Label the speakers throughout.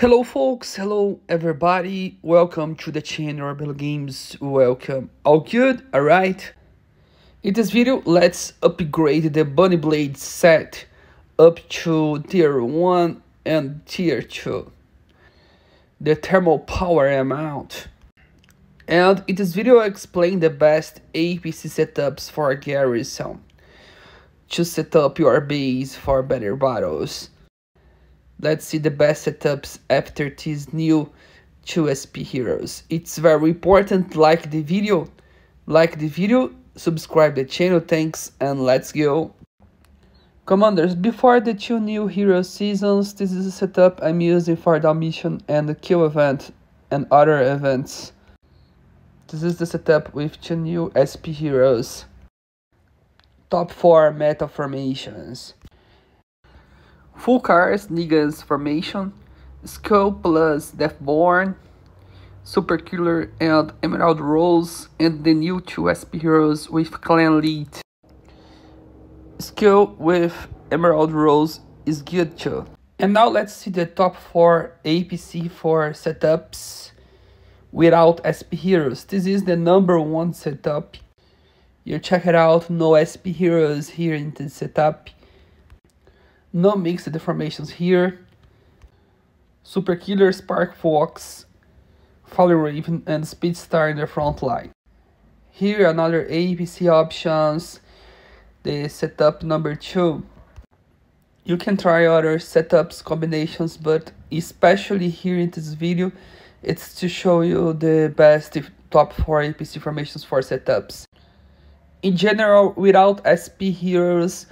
Speaker 1: Hello folks, hello everybody, welcome to the channel Rebel Games, welcome. All good, alright? In this video, let's upgrade the Bunny Blade set up to tier 1 and tier 2. The thermal power amount. And in this video, I explain the best APC setups for garrison to set up your base for better battles. Let's see the best setups after these new 2SP heroes. It's very important, like the video, like the video, subscribe the channel, thanks, and let's go! Commanders, before the two new hero seasons, this is a setup I'm using for the mission and the kill event and other events. This is the setup with two new SP heroes. Top 4 meta formations. Full cars, Negan's Formation, Skull plus Deathborn, Super Killer and Emerald Rose, and the new two SP heroes with clan lead. Skull with Emerald Rose is good too. And now let's see the top 4 APC for setups without SP heroes. This is the number one setup. You check it out, no SP heroes here in this setup. No mixed deformations here. Super Killer, Spark Fox, Folly Raven, and Speedstar in the front line. Here another ABC options, the setup number 2. You can try other setups, combinations, but especially here in this video, it's to show you the best top 4 APC formations for setups. In general, without SP heroes,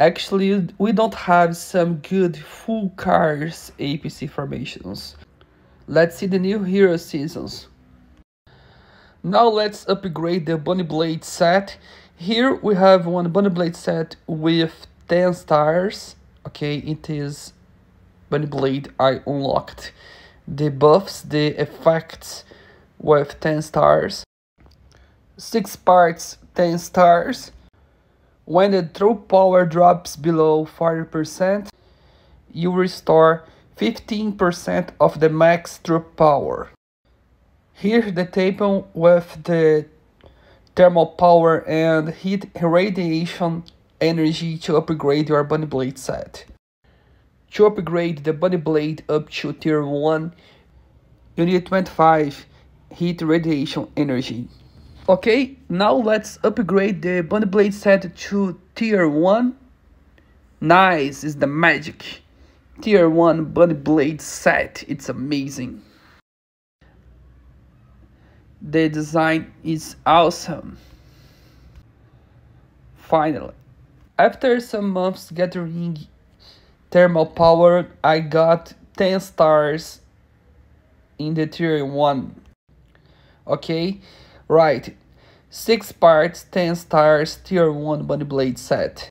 Speaker 1: Actually, we don't have some good full cars APC formations. Let's see the new hero seasons. Now let's upgrade the Bunny Blade set. Here we have one Bunny Blade set with 10 stars. Okay, it is Bunny Blade I unlocked. The buffs, the effects with 10 stars. 6 parts, 10 stars. When the troop power drops below 40%, you restore 15% of the max troop power. Here's the table with the thermal power and heat radiation energy to upgrade your bunny blade set. To upgrade the bunny blade up to tier 1, you need 25 heat radiation energy. Okay, now let's upgrade the Bond Blade set to tier 1. Nice is the magic. Tier 1 Bond Blade set, it's amazing. The design is awesome. Finally. After some months gathering thermal power, I got 10 stars in the tier 1. Okay, Right. 6 parts, 10 stars, tier 1 bunny blade set.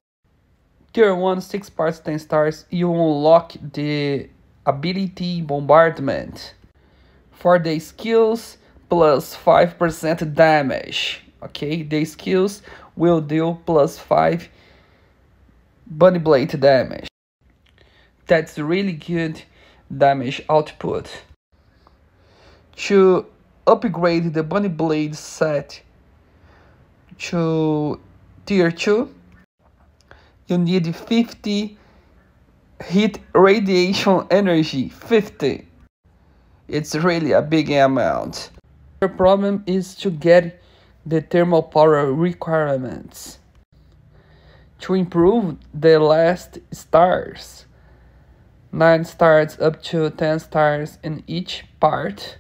Speaker 1: Tier 1, 6 parts, 10 stars, you unlock the ability bombardment. For the skills, plus 5% damage. Okay, the skills will deal plus 5 bunny blade damage. That's really good damage output. To upgrade the Bunny Blade set to tier 2, you need 50 heat radiation energy, 50. It's really a big amount. The problem is to get the thermal power requirements to improve the last stars. 9 stars up to 10 stars in each part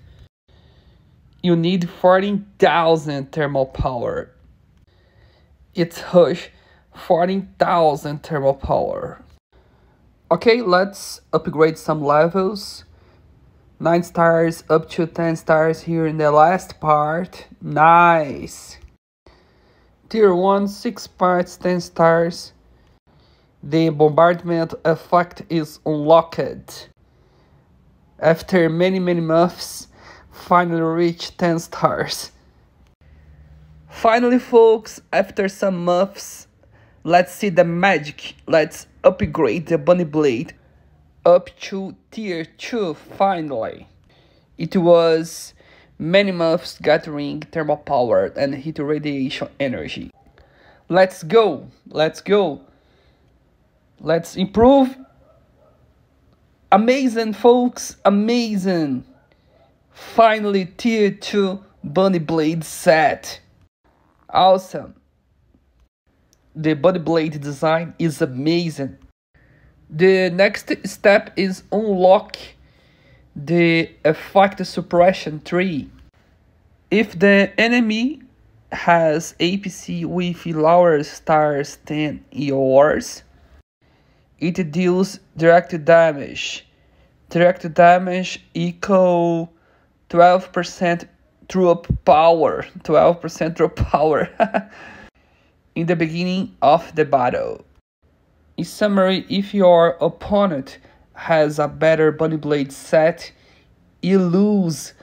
Speaker 1: you need 14,000 thermal power. It's hush, 14,000 thermal power. Okay, let's upgrade some levels. 9 stars up to 10 stars here in the last part. Nice! Tier 1, 6 parts, 10 stars. The bombardment effect is unlocked. After many many months, finally reached 10 stars. Finally folks, after some muffs, let's see the magic, let's upgrade the bunny blade up to tier 2 finally. It was many muffs gathering thermal power and heat radiation energy. Let's go, let's go, let's improve. Amazing folks, amazing. Finally, Tier 2 Bunny Blade set. Awesome. The Bunny Blade design is amazing. The next step is unlock the effect suppression tree. If the enemy has APC with lower stars than yours, it deals direct damage. Direct damage equal 12% drop power. 12% drop power. in the beginning of the battle. In summary, if your opponent has a better body blade set, you lose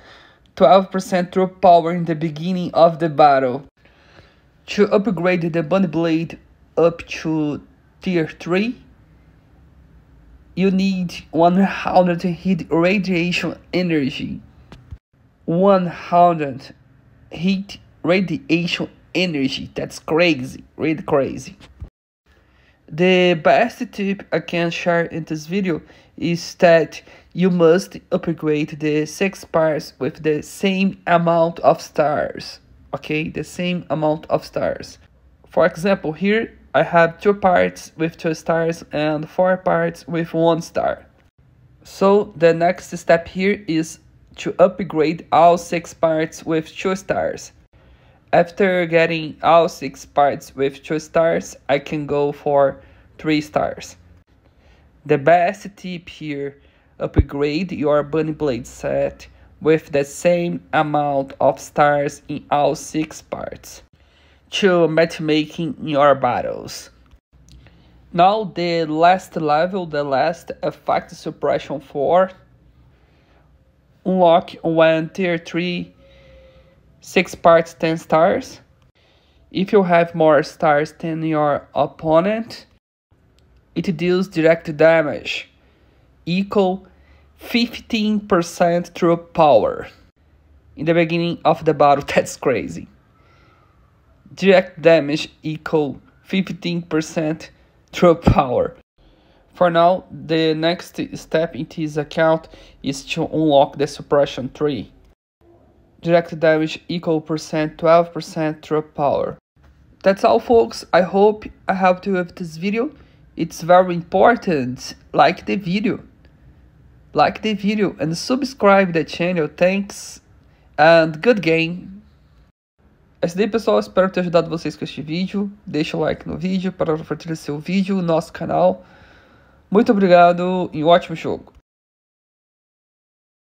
Speaker 1: 12% drop power in the beginning of the battle. To upgrade the body blade up to tier 3, you need 100 hit radiation energy. 100 heat radiation energy. That's crazy, really crazy. The best tip I can share in this video is that you must upgrade the six parts with the same amount of stars. Okay, the same amount of stars. For example, here I have two parts with two stars and four parts with one star. So the next step here is to upgrade all six parts with 2 stars. After getting all six parts with 2 stars, I can go for 3 stars. The best tip here, upgrade your bunny blade set with the same amount of stars in all 6 parts to matchmaking your battles. Now the last level, the last effect suppression 4 unlock one tier 3 6 parts 10 stars. If you have more stars than your opponent, it deals direct damage equal 15% true power. In the beginning of the battle, that's crazy. Direct damage equal 15% true power. For now, the next step in this account is to unlock the suppression tree. Direct damage equal percent 12% drop power. That's all folks, I hope I helped you with this video. It's very important, like the video. Like the video and subscribe the channel, thanks and good game! É isso daí pessoal, espero ter ajudado vocês com este vídeo. Deixa o like no vídeo para fortalecer o vídeo, nosso canal. Muito obrigado e um ótimo jogo.